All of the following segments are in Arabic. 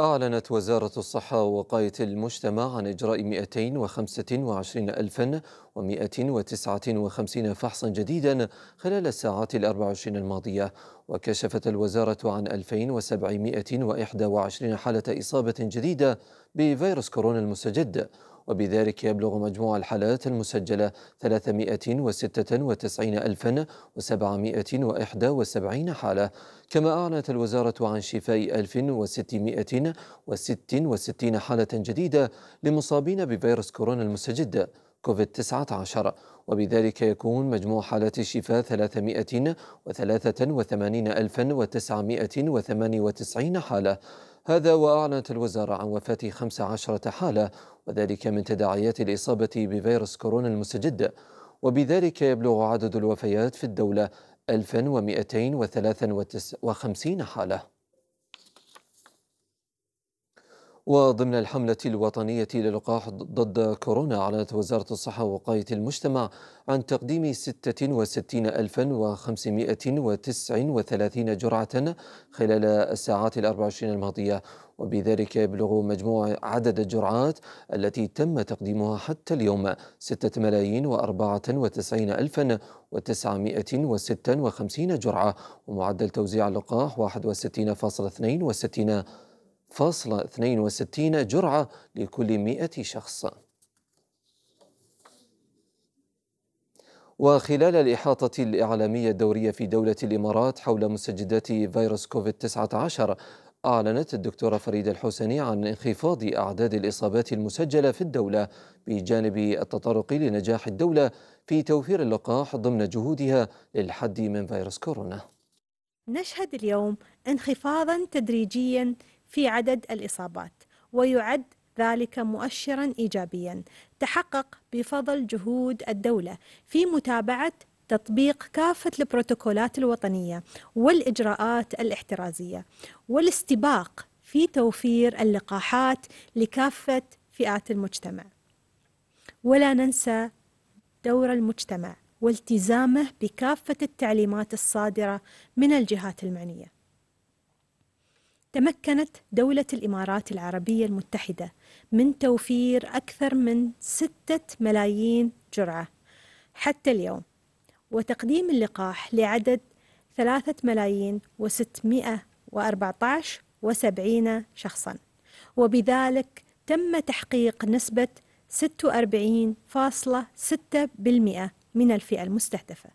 أعلنت وزارة الصحة ووقاية المجتمع عن إجراء 225159 فحصا جديدا خلال الساعات الأربع وعشرين الماضية وكشفت الوزارة عن 2721 حالة إصابة جديدة بفيروس كورونا المستجد وبذلك يبلغ مجموع الحالات المسجلة 396771 حالة كما أعلنت الوزارة عن شفاء 1666 حالة جديدة لمصابين بفيروس كورونا المستجد كوفيد 19 وبذلك يكون مجموع حالات الشفاء 383998 حالة هذا وأعلنت الوزارة عن وفاة 15 حالة وذلك من تداعيات الإصابة بفيروس كورونا المستجد وبذلك يبلغ عدد الوفيات في الدولة 1253 حالة وضمن الحملة الوطنية للقاح ضد كورونا أعلنت وزارة الصحة ووقاية المجتمع عن تقديم 66539 جرعة خلال الساعات الأربع وعشرين الماضية وبذلك يبلغ مجموع عدد الجرعات التي تم تقديمها حتى اليوم 6 ملايين و94 ألفا و956 جرعة ومعدل توزيع اللقاح 61.62 فاصلة 62 جرعة لكل 100 شخص وخلال الإحاطة الإعلامية الدورية في دولة الإمارات حول مسجدات فيروس كوفيد-19 أعلنت الدكتورة فريدة الحسني عن انخفاض أعداد الإصابات المسجلة في الدولة بجانب التطرق لنجاح الدولة في توفير اللقاح ضمن جهودها للحد من فيروس كورونا نشهد اليوم انخفاضا تدريجيا في عدد الإصابات ويعد ذلك مؤشرا ايجابيا تحقق بفضل جهود الدوله في متابعه تطبيق كافه البروتوكولات الوطنيه والاجراءات الاحترازيه والاستباق في توفير اللقاحات لكافه فئات المجتمع ولا ننسى دور المجتمع والتزامه بكافه التعليمات الصادره من الجهات المعنيه تمكنت دولة الإمارات العربية المتحدة من توفير أكثر من ستة ملايين جرعة حتى اليوم وتقديم اللقاح لعدد ثلاثة ملايين وستمائة وأربعة عشر وسبعين شخصا وبذلك تم تحقيق نسبة 46.6% من الفئة المستهدفة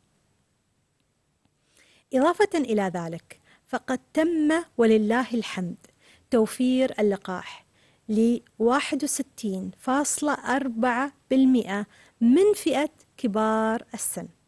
إضافة إلى ذلك فقد تم ولله الحمد توفير اللقاح ل 61.4% من فئة كبار السن